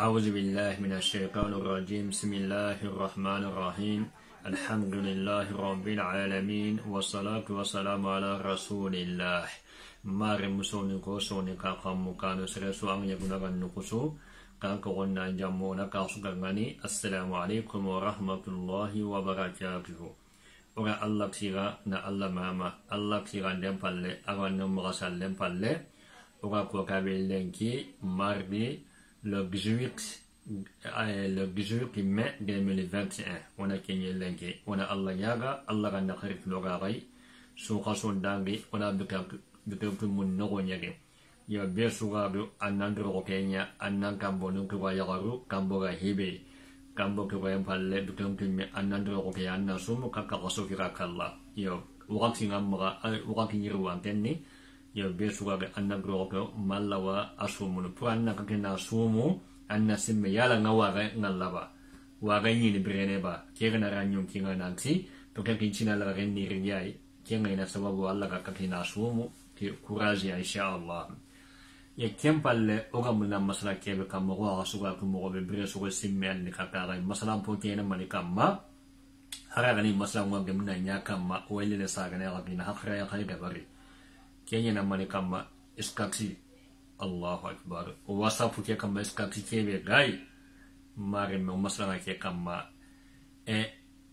أعوذ بالله من الشيطان الرجيم بسم الله الرحمن الرحيم الحمد لله رب العالمين والصلاة والسلام على رسول الله مار مسوني قوسوني كاقام مكانو سرسو أن يقنغ نقصو كان كغنى جمونا كاسقرني السلام عليكم ورحمة الله وبركاته ora الله tira na allah mama allah tira lempalle awa نمغسل sa lempalle ora ko kabel lenki Le mai 2021, me a 21 ona On a Allah yaga alla ganna kharit logaray suqa sun dangi a de de mun nogo nyage ya be sugaru annan dro kenya annan kambo nun ko yagaru kambo ga hibe kambo ko ga de bikak me annan dro ke anna sumu rakalla yo waqti ngamma nyiru antenni يبيسوا أنغروغ مالوا أسومون بوانا كنا سومو أن سم يالا نوارا نلبا وارين برينبا كيرنا رانيوم كيرنا نانسي تكاكين شنا لارين نيرياي كيرنا نسبب الله كاكينا سومو كوراجيا إن شاء الله يكتم بالله أقام لنا مسلا كيف كم غوا سوا كم غوا ببرس غوا سمي أن كتارا مسلا بوتينا من كم هرغني مسلا غوا جمنا إنيا كم ويلي لساقنا غبينا هخرا يخلي ببري kenye na mane kama iskaksi Allahu akbar wasafu ke kama iskaksi kebe gai mare me maslama ke kama e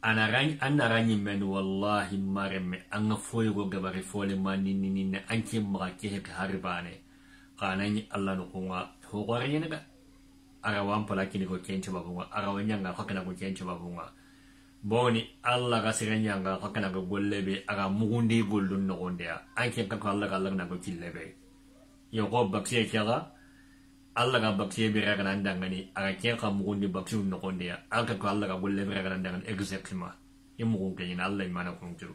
anarany anaranyi menu wallahi mare me anga foyi go gabari fole mani nini ne anke haribane kananyi Allah no kunwa to gore ne ga arawan palakini ko kenche babunwa arawanya nga hakana ko kenche bo alla ga sere nyanga ka kana ga gollebe aga mugundi gollun no gonde an ka alla ga alla go kille be yo go baksiye kala alla ga baksiye be ga nan dangani aga ken ka mugundi baksiu no gonde an ka alla ga golle be nan dangani exactement yo mugun ke ni alla imana kun tu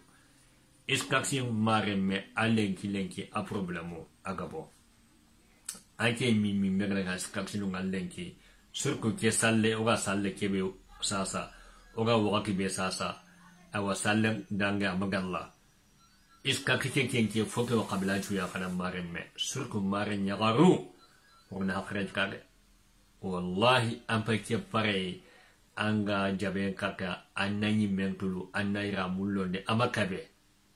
iskaksi mare me allen kilenki a problemo aga bo ake mi mi me ga iskaksi no allen ki surku ke salle o ga salle kebe sasa sa oga wagati be sasa awa sallam danga amagalla iska kike kenke foke wa kabila ya fana maren me surku maren nyagaru wona hakret kade wallahi an pakke pare anga jabe kaka an mentulu an mullo ne amakabe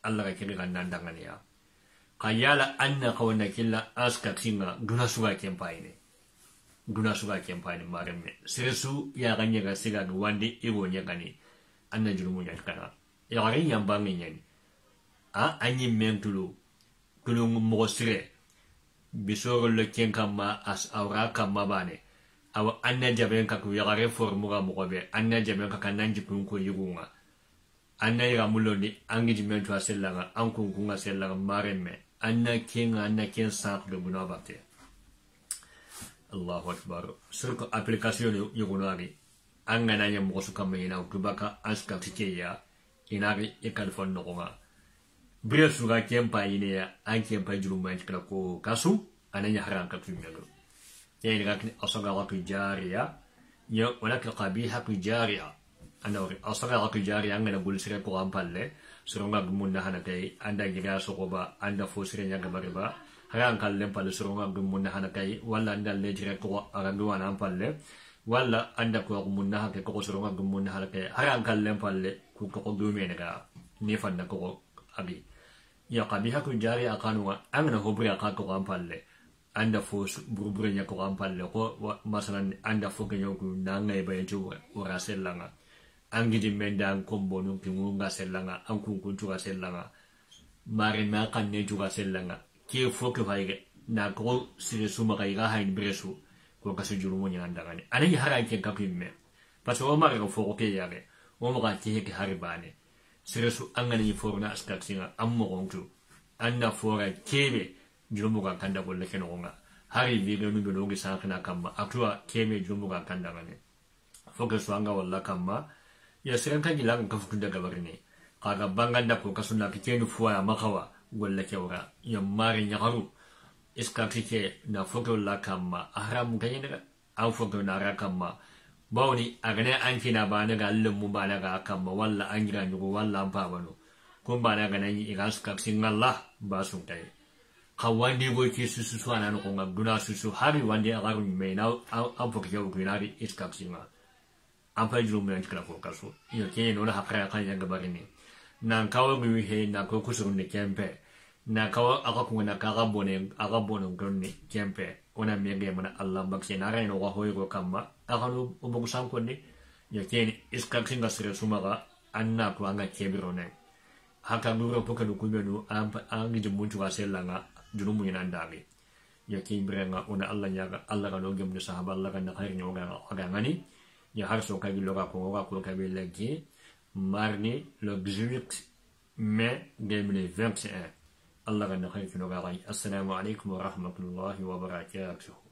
allah ka kiri kan nan dangane ya kayala an na killa aska kinga duna kempaine dunasuka kempani maremme seresu yaxanɲega sigani wandi igo ɲegani an na jurumu ɲani kana yaxaren yanbange ɲani a an ɲi men tulu tulungu mogo sire bisorolo ken kanma awra kanma bane awa an na jaben kaku yaxare formuga mogobe an na jaben kaka nan jikunko yigunga an na yiramulondi an gijimentu a sellaga an kunkunga sellaga maremme an na kenga an na ken sanxdo bunabate Allahu Akbar. Sirka aplikasiyon yugunani. Angana yang musuka mena utubaka aska tikeya. Inari ikan fon nukunga. Bria suga kempa ini ya. An kempa jurumban cikra ko kasu. Ananya harangka tunyalu. Yang ini kakni asaga laku jari Ya walaki ya, kabiha ya. ku jariya. Anawri asaga waktu jariya angana gulisira ko Suruh Surunga gumunda hanakai. Anda gira sokoba. Anda fosirenya gabariba. Anda hayan pale palle soronga gum munna hana kay walla anda le jire ko na wana walla anda ko munna hake koko ko soronga gum munna hana kay hayan kallen palle ku ko gumi ne ga ni na ko abi ya qabi ha ku jari akanuwa amna hobri aka ko palle anda fo buru nya ko ko masalan anda fo ke yoku nangai baye jo ora sellanga angidi menda an kombo nun kingunga sellanga an kunkuntuga sellanga marin makan ne juga selanga kefoke nako siresu makaiga hain bresu kuanka sujuru mo nyanga ndagane ane ya hara ike kapimme paso o mara foko ke yare o mara ke ke haribane siresu angani forna askatsinga ammo gongtu anna fora kebe jumu ga kanda bolle ken gonga hari video mi bodo ngi sakna kamma atua keme jumu ga kanda gane foke swanga walla kamma ya siranka gilang kafukunda gabarne kaga banganda ko kasuna kitenu fuwa makawa golle kewra yon mari iska kike na fotolla kamma a haramu kañenega an fotonara kamma bawni agane na ga allon mu ba na ga kama wala an no kun iga suka igan sukaksingallah ba suntaye kan wandi go ke susu su ana ko ga duna susu hari wandi a garu mai na an foto ukinari iskaksinga an fa juru me an mai kira kaso yo ke ne na hakara kan gabarin ne nan kawo mi he na ko kusurun ne kempe na kawa aka na kaga bone aka bone ngone kempe ona mege mana allah bakse na reno wa hoygo kama aka no obogu sanko ne ya kene iska kinga sire sumaga anna ko anga kebiro ne haka nguro poka no kumenu ampa angi de muntu wa selanga dunu mu yana ndabe ya kibrenga ona allah nyaga allah ga no gemne sahaba allah ga na khair nyoga aga ngani ya har so kagi loga ko ga ko kabe lagi marni le 18 mai 2021 الله غنخيف نغاري السلام عليكم ورحمة الله وبركاته